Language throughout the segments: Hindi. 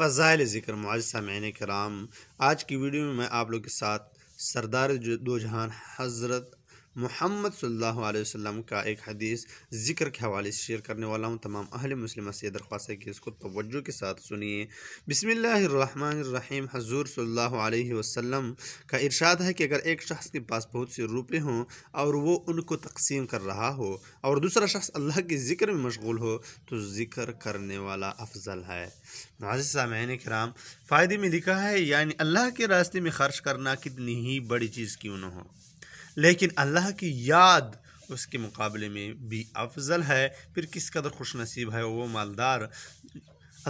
फ़ज़ाइल ज़िक्र मुआज़ सामीन कराम आज की वीडियो में मैं आप लोग के साथ सरदार दो जहान हज़रत मोहम्मद सल्लल्लाहु अलैहि वसल्लम का एक हदीस ज़िक्र के हवाले से शेयर करने वाला हूँ तमाम अहल मुस्लिम से दरख्वास्त है कि इसको तवज्जो के साथ सुनिए बिसमीम हजूर सल्लल्लाहु अलैहि वसल्लम का इरशाद है कि अगर एक शख्स के पास बहुत से रुपये हों और वो उनको तकसीम कर रहा हो और दूसरा शख्स अल्लाह के ज़िक्र में मशगूल हो तो ज़िक्र करने वाला अफजल है मैंने कराम फ़ायदे में लिखा है यानी अल्लाह के रास्ते में खर्च करना कितनी ही बड़ी चीज़ क्यों न हो लेकिन अल्लाह की याद उसके मुकाबले में भी अफजल है फिर किस कदर खुश नसीब है वो मालदार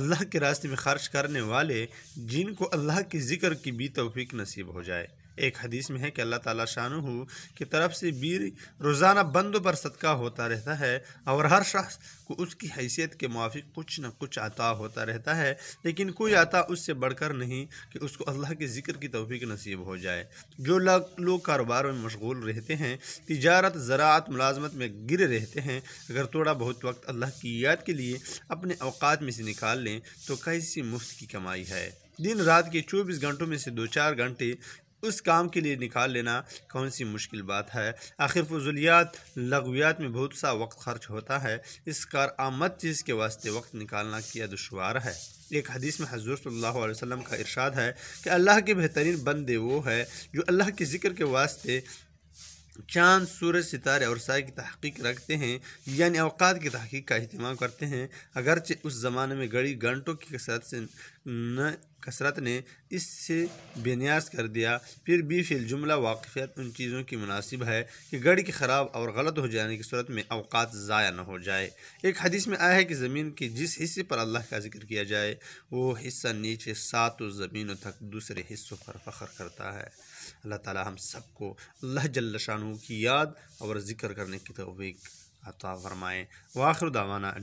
अल्लाह के रास्ते में खर्च करने वाले जिनको अल्लाह के ज़िक्र की भी तोफ़ी नसीब हो जाए एक हदीस में है कि अल्लाह ताला शाह की तरफ से बीर रोज़ाना बंद पर सदका होता रहता है और हर शख्स को उसकी हैसियत के मुआफ़ कुछ न कुछ आता होता रहता है लेकिन कोई आता उससे बढ़कर नहीं कि उसको अल्लाह के ज़िक्र की तोफ़ी नसीब हो जाए जो लोग कारोबार में मशगूल रहते हैं तजारत ज़रात मुलाजमत में गिरे रहते हैं अगर थोड़ा बहुत वक्त अल्लाह की याद के लिए अपने अवकात में से निकाल लें तो कैसी मुफ्त की कमाई है दिन रात के चौबीस घंटों में से दो चार घंटे उस काम के लिए निकाल लेना कौन सी मुश्किल बात है आखिर फजूलियात लगवियात में बहुत सा वक्त खर्च होता है इस कार आमद चीज़ के वास्ते वक्त निकालना किया दुशवार है एक हदीस में हजूर सल्ला वसम का इरशाद है कि अल्लाह के बेहतरीन बंदे वो है जो अल्लाह के ज़िक्र के वास्ते चांद सूरज सितारे और साय की तहकीक रखते हैं यानी अवकात की तहकीक का अहतमाम करते हैं अगरचे उस ज़माने में घड़ी घंटों की कसरत से न कसरत ने इससे बेन्यास कर दिया फिर भी फिल जुमला वाकफियत उन चीज़ों की मुनासिब है कि गढ़ के ख़राब और गलत हो जाने की सूरत में अवकात ज़ाया न हो जाए एक हदीस में आया है कि ज़मीन के जिस हिस्से पर अल्लाह का जिक्र किया जाए वो हिस्सा नीचे सात ज़मीनों तक दूसरे हिस्सों पर फ़ख्र करता है अल्लाह ताला हम सबको अल्लाह जल्ल की याद और ज़िक्र करने की तोफ़ी अता फ़रमाएँ वाखिर दावाना